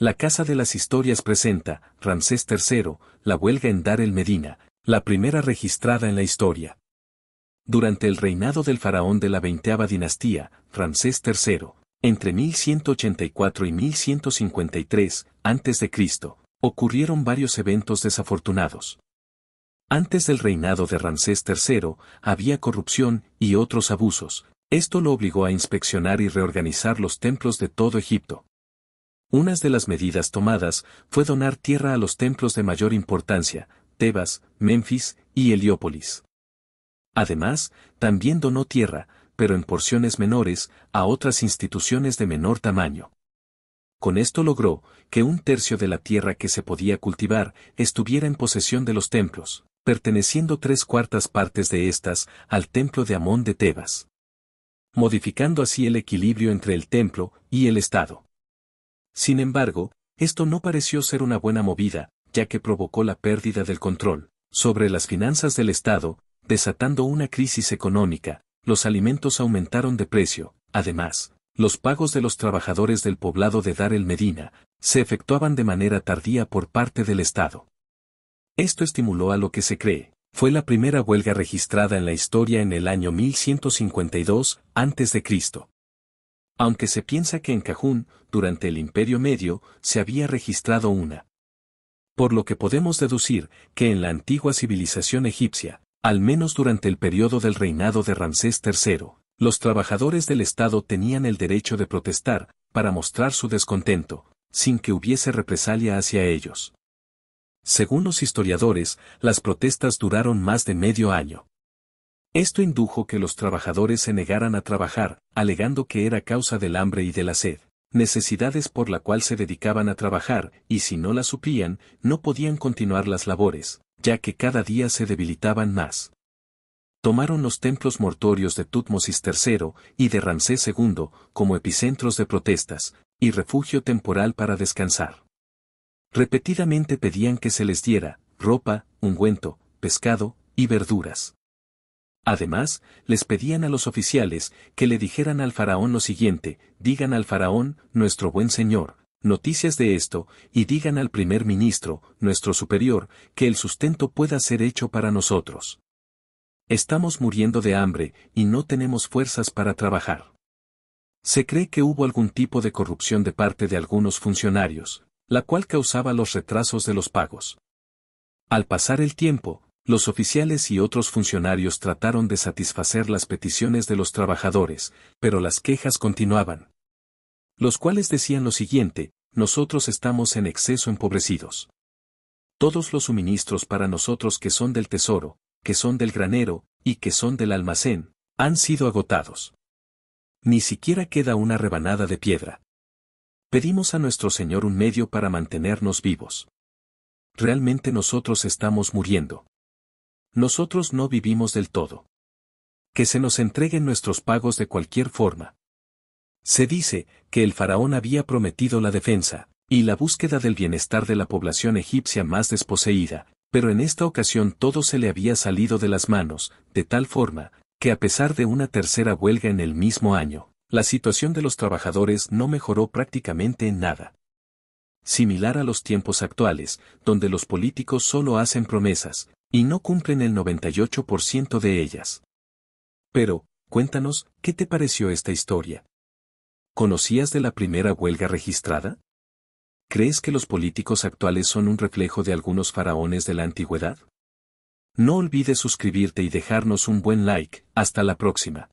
La Casa de las Historias presenta Ramsés III, la huelga en Dar el Medina, la primera registrada en la historia. Durante el reinado del faraón de la veinteava dinastía, Ramsés III, entre 1184 y 1153 a.C., ocurrieron varios eventos desafortunados. Antes del reinado de Ramsés III, había corrupción y otros abusos. Esto lo obligó a inspeccionar y reorganizar los templos de todo Egipto. Una de las medidas tomadas fue donar tierra a los templos de mayor importancia, Tebas, Memphis y Heliópolis. Además, también donó tierra, pero en porciones menores, a otras instituciones de menor tamaño. Con esto logró que un tercio de la tierra que se podía cultivar estuviera en posesión de los templos, perteneciendo tres cuartas partes de estas al templo de Amón de Tebas, modificando así el equilibrio entre el templo y el Estado. Sin embargo, esto no pareció ser una buena movida, ya que provocó la pérdida del control sobre las finanzas del Estado, desatando una crisis económica, los alimentos aumentaron de precio, además, los pagos de los trabajadores del poblado de Dar el Medina se efectuaban de manera tardía por parte del Estado. Esto estimuló a lo que se cree, fue la primera huelga registrada en la historia en el año 1152 a.C aunque se piensa que en Cajún, durante el Imperio Medio, se había registrado una. Por lo que podemos deducir que en la antigua civilización egipcia, al menos durante el periodo del reinado de Ramsés III, los trabajadores del Estado tenían el derecho de protestar, para mostrar su descontento, sin que hubiese represalia hacia ellos. Según los historiadores, las protestas duraron más de medio año. Esto indujo que los trabajadores se negaran a trabajar, alegando que era causa del hambre y de la sed, necesidades por la cual se dedicaban a trabajar, y si no la supían, no podían continuar las labores, ya que cada día se debilitaban más. Tomaron los templos mortorios de Tutmosis III y de Ramsés II como epicentros de protestas, y refugio temporal para descansar. Repetidamente pedían que se les diera ropa, ungüento, pescado y verduras. Además, les pedían a los oficiales que le dijeran al faraón lo siguiente, digan al faraón, nuestro buen señor, noticias de esto, y digan al primer ministro, nuestro superior, que el sustento pueda ser hecho para nosotros. Estamos muriendo de hambre y no tenemos fuerzas para trabajar. Se cree que hubo algún tipo de corrupción de parte de algunos funcionarios, la cual causaba los retrasos de los pagos. Al pasar el tiempo, los oficiales y otros funcionarios trataron de satisfacer las peticiones de los trabajadores, pero las quejas continuaban. Los cuales decían lo siguiente, nosotros estamos en exceso empobrecidos. Todos los suministros para nosotros que son del tesoro, que son del granero, y que son del almacén, han sido agotados. Ni siquiera queda una rebanada de piedra. Pedimos a nuestro Señor un medio para mantenernos vivos. Realmente nosotros estamos muriendo. Nosotros no vivimos del todo. Que se nos entreguen nuestros pagos de cualquier forma. Se dice que el faraón había prometido la defensa y la búsqueda del bienestar de la población egipcia más desposeída, pero en esta ocasión todo se le había salido de las manos, de tal forma, que a pesar de una tercera huelga en el mismo año, la situación de los trabajadores no mejoró prácticamente en nada. Similar a los tiempos actuales, donde los políticos solo hacen promesas, y no cumplen el 98% de ellas. Pero, cuéntanos, ¿qué te pareció esta historia? ¿Conocías de la primera huelga registrada? ¿Crees que los políticos actuales son un reflejo de algunos faraones de la antigüedad? No olvides suscribirte y dejarnos un buen like. Hasta la próxima.